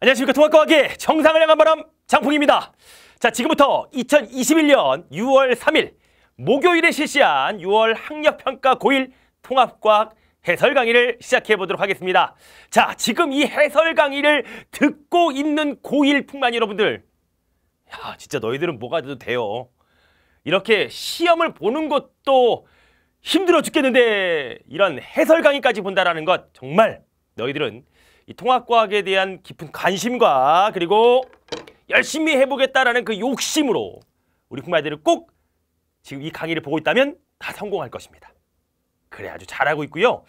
안녕하십니까 통합과학의 정상을 향한 바람 장풍입니다. 자 지금부터 2021년 6월 3일 목요일에 실시한 6월 학력평가 고1 통합과학 해설 강의를 시작해 보도록 하겠습니다. 자 지금 이 해설 강의를 듣고 있는 고1뿐만 여러분들 야 진짜 너희들은 뭐가 돼도 돼요. 이렇게 시험을 보는 것도 힘들어 죽겠는데 이런 해설 강의까지 본다라는 것 정말 너희들은 이 통합과학에 대한 깊은 관심과 그리고 열심히 해보겠다라는 그 욕심으로 우리 품아이들을 꼭 지금 이 강의를 보고 있다면 다 성공할 것입니다. 그래 아주 잘하고 있고요.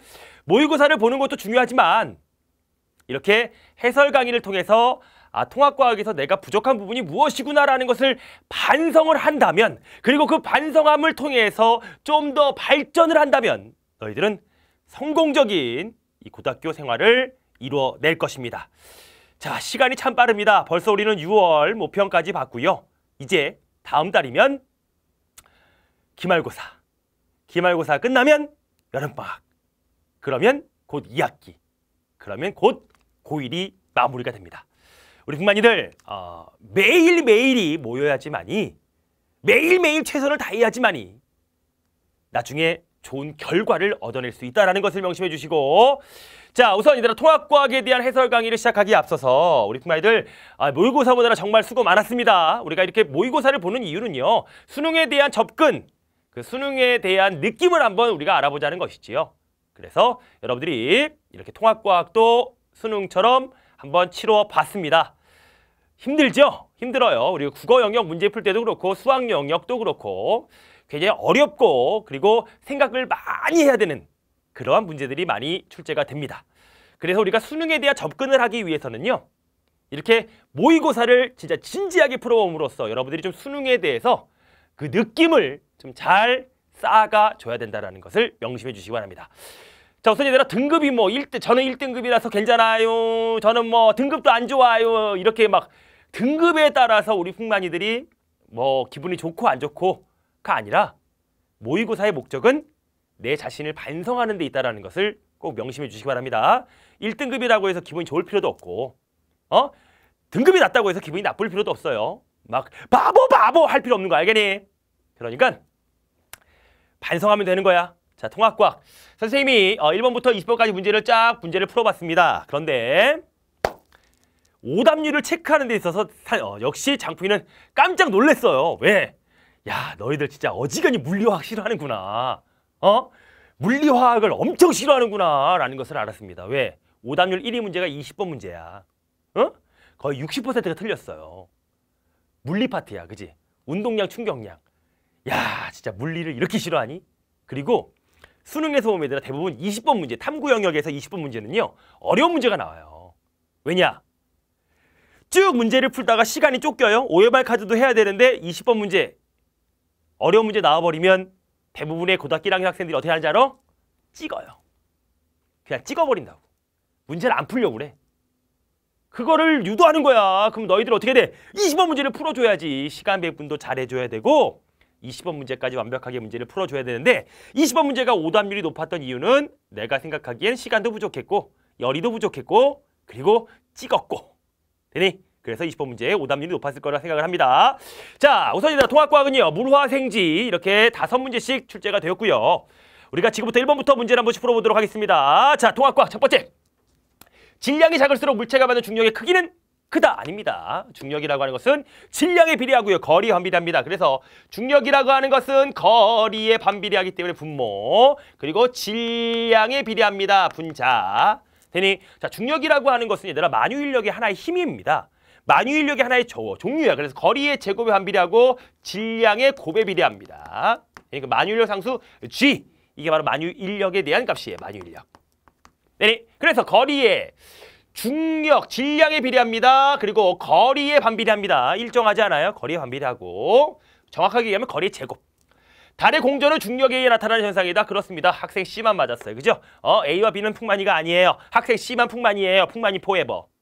모의고사를 보는 것도 중요하지만 이렇게 해설 강의를 통해서 아, 통합과학에서 내가 부족한 부분이 무엇이구나라는 것을 반성을 한다면 그리고 그 반성함을 통해서 좀 더 발전을 한다면 너희들은 성공적인 이 고등학교 생활을 이루어낼 것입니다. 자, 시간이 참 빠릅니다. 벌써 우리는 6월 모평까지 봤고요. 이제 다음 달이면 기말고사. 기말고사 끝나면 여름방학. 그러면 곧 2학기. 그러면 곧 고1이 마무리가 됩니다. 우리 북만이들 어, 매일매일이 모여야지만이 매일매일 최선을 다해야지만이 나중에 좋은 결과를 얻어낼 수 있다는 것을 명심해 주시고 자 우선 이들아 통합과학에 대한 해설 강의를 시작하기에 앞서서 우리 푸아이들 아, 모의고사 보느라 정말 수고 많았습니다. 우리가 이렇게 모의고사를 보는 이유는요. 수능에 대한 접근, 그 수능에 대한 느낌을 한번 우리가 알아보자는 것이지요. 그래서 여러분들이 이렇게 통합과학도 수능처럼 한번 치러 봤습니다. 힘들죠? 힘들어요. 우리 국어 영역 문제 풀 때도 그렇고 수학 영역도 그렇고 굉장히 어렵고 그리고 생각을 많이 해야 되는 그러한 문제들이 많이 출제가 됩니다. 그래서 우리가 수능에 대한 접근을 하기 위해서는요. 이렇게 모의고사를 진짜 진지하게 풀어봄으로써 여러분들이 좀 수능에 대해서 그 느낌을 좀 잘 쌓아가 줘야 된다는 것을 명심해 주시기 바랍니다. 자 우선 얘들아 등급이 뭐 1등 저는 1등급이라서 괜찮아요 저는 뭐 등급도 안 좋아요 이렇게 막 등급에 따라서 우리 흑만이들이뭐 기분이 좋고 안 좋고가 아니라 모의고사의 목적은 내 자신을 반성하는 데있다는 것을 꼭 명심해 주시기 바랍니다. 1등급이라고 해서 기분이 좋을 필요도 없고 어? 등급이 낮다고 해서 기분이 나쁠 필요도 없어요. 막 바보 바보 할 필요 없는 거 알겠니? 그러니까 반성하면 되는 거야. 자, 통합과학. 선생님이 1번부터 어, 20번까지 문제를 쫙 문제를 풀어봤습니다. 그런데 오답률을 체크하는 데 있어서 사, 어, 역시 장풍이는 깜짝 놀랐어요. 왜? 야 너희들 진짜 어지간히 물리화학 싫어하는구나. 어? 물리화학을 엄청 싫어하는구나 라는 것을 알았습니다. 왜? 오답률 1위 문제가 20번 문제야. 어? 거의 60%가 틀렸어요. 물리 파트야, 그지? 운동량, 충격량. 야, 진짜 물리를 이렇게 싫어하니? 그리고 수능에서 보면 얘들아 대부분 20번 문제, 탐구 영역에서 20번 문제는요. 어려운 문제가 나와요. 왜냐? 쭉 문제를 풀다가 시간이 쫓겨요. 오해발 카드도 해야 되는데 20번 문제 어려운 문제 나와버리면 대부분의 고등학교 1학년 학생들이 어떻게 하는지 알아? 찍어요. 그냥 찍어버린다고. 문제를 안 풀려고 그래. 그거를 유도하는 거야. 그럼 너희들 어떻게 돼? 20번 문제를 풀어줘야지. 시간 배분도 잘해줘야 되고 20번 문제까지 완벽하게 문제를 풀어줘야 되는데 20번 문제가 오답률이 높았던 이유는 내가 생각하기엔 시간도 부족했고 열이도 부족했고 그리고 찍었고 되니? 그래서 20번 문제에 오답률이 높았을 거라 생각을 합니다. 자, 우선 이제 통합과학은요. 물화생지 이렇게 다섯 문제씩 출제가 되었고요. 우리가 지금부터 1번부터 문제를 한 번씩 풀어보도록 하겠습니다. 자, 통합과학 첫 번째. 질량이 작을수록 물체가 받는 중력의 크기는 크다 아닙니다. 중력이라고 하는 것은 질량에 비례하고요. 거리에 반비례합니다. 그래서 중력이라고 하는 것은 거리에 반비례하기 때문에 분모 그리고 질량에 비례합니다. 분자 되니 자 중력이라고 하는 것은 얘들아 만유인력의 하나의 힘입니다. 만유인력의 하나의 저어, 종류야. 그래서 거리의 제곱에 반비례하고 질량의 곱에 비례합니다. 그러니까 만유인력 상수 G. 이게 바로 만유인력에 대한 값이에요. 만유인력. 되니 그래서 거리의 중력, 질량에 비례합니다. 그리고 거리에 반비례합니다. 일정하지 않아요. 거리에 반비례하고 정확하게 얘기하면 거리의 제곱. 달의 공전은 중력에 의해 나타나는 현상이다. 그렇습니다. 학생 C만 맞았어요. 그죠? 어, A와 B는 풍만이가 아니에요. 학생 C만 풍만이에요. 풍만이 포에버.